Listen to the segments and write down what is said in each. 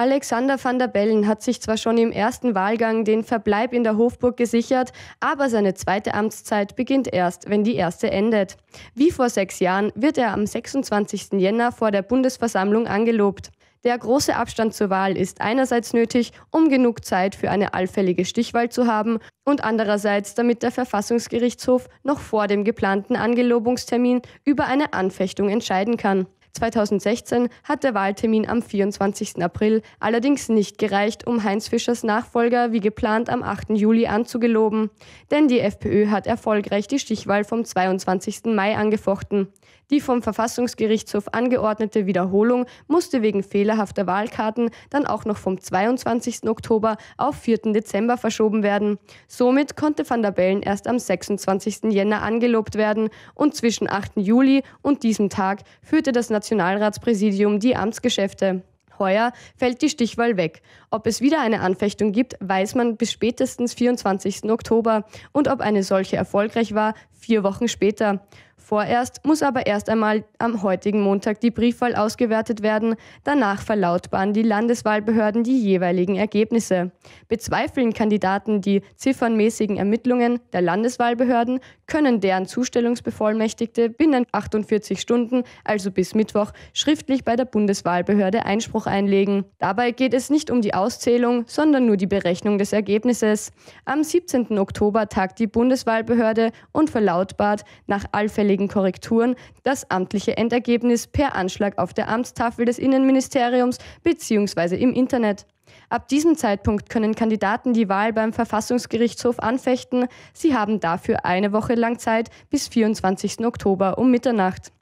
Alexander van der Bellen hat sich zwar schon im ersten Wahlgang den Verbleib in der Hofburg gesichert, aber seine zweite Amtszeit beginnt erst, wenn die erste endet. Wie vor sechs Jahren wird er am 26. Jänner vor der Bundesversammlung angelobt. Der große Abstand zur Wahl ist einerseits nötig, um genug Zeit für eine allfällige Stichwahl zu haben und andererseits, damit der Verfassungsgerichtshof noch vor dem geplanten Angelobungstermin über eine Anfechtung entscheiden kann. 2016 hat der Wahltermin am 24. April allerdings nicht gereicht, um Heinz Fischers Nachfolger wie geplant am 8. Juli anzugeloben, denn die FPÖ hat erfolgreich die Stichwahl vom 22. Mai angefochten. Die vom Verfassungsgerichtshof angeordnete Wiederholung musste wegen fehlerhafter Wahlkarten dann auch noch vom 22. Oktober auf 4. Dezember verschoben werden. Somit konnte Van der Bellen erst am 26. Jänner angelobt werden und zwischen 8. Juli und diesem Tag führte das Nationalratspräsidium die Amtsgeschäfte. Heuer fällt die Stichwahl weg. Ob es wieder eine Anfechtung gibt, weiß man bis spätestens 24. Oktober und ob eine solche erfolgreich war, vier Wochen später. Vorerst muss aber erst einmal am heutigen Montag die Briefwahl ausgewertet werden, danach verlautbaren die Landeswahlbehörden die jeweiligen Ergebnisse. Bezweifeln Kandidaten die ziffernmäßigen Ermittlungen der Landeswahlbehörden, können deren Zustellungsbevollmächtigte binnen 48 Stunden, also bis Mittwoch, schriftlich bei der Bundeswahlbehörde Einspruch einlegen. Dabei geht es nicht um die Auszählung, sondern nur die Berechnung des Ergebnisses. Am 17. Oktober tagt die Bundeswahlbehörde und verlautbart nach allfälligen einmaligen Korrekturen das amtliche Endergebnis per Anschlag auf der Amtstafel des Innenministeriums bzw. im Internet. Ab diesem Zeitpunkt können Kandidaten die Wahl beim Verfassungsgerichtshof anfechten. Sie haben dafür eine Woche lang Zeit bis 24. Oktober um Mitternacht.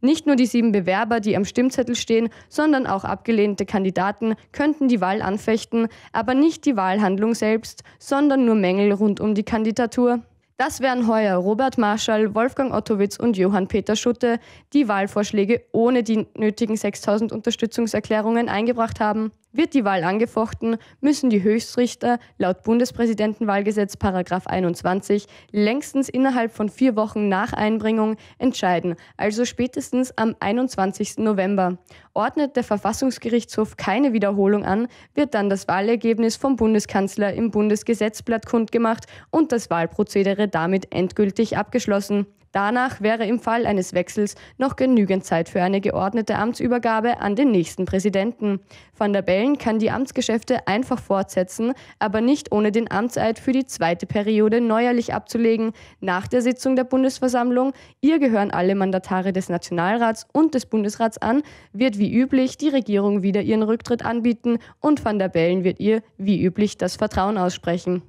Nicht nur die sieben Bewerber, die am Stimmzettel stehen, sondern auch abgelehnte Kandidaten könnten die Wahl anfechten, aber nicht die Wahlhandlung selbst, sondern nur Mängel rund um die Kandidatur. Das wären heuer Robert Marschall, Wolfgang Ottowitz und Johann Peter Schutte, die Wahlvorschläge ohne die nötigen 6000 Unterstützungserklärungen eingebracht haben wird die Wahl angefochten, müssen die Höchstrichter laut Bundespräsidentenwahlgesetz 21 längstens innerhalb von vier Wochen nach Einbringung entscheiden, also spätestens am 21. November. Ordnet der Verfassungsgerichtshof keine Wiederholung an, wird dann das Wahlergebnis vom Bundeskanzler im Bundesgesetzblatt kundgemacht und das Wahlprozedere damit endgültig abgeschlossen. Danach wäre im Fall eines Wechsels noch genügend Zeit für eine geordnete Amtsübergabe an den nächsten Präsidenten. Van der Bellen kann die Amtsgeschäfte einfach fortsetzen, aber nicht ohne den Amtseid für die zweite Periode neuerlich abzulegen. Nach der Sitzung der Bundesversammlung, ihr gehören alle Mandatare des Nationalrats und des Bundesrats an, wird wie üblich die Regierung wieder ihren Rücktritt anbieten und Van der Bellen wird ihr wie üblich das Vertrauen aussprechen.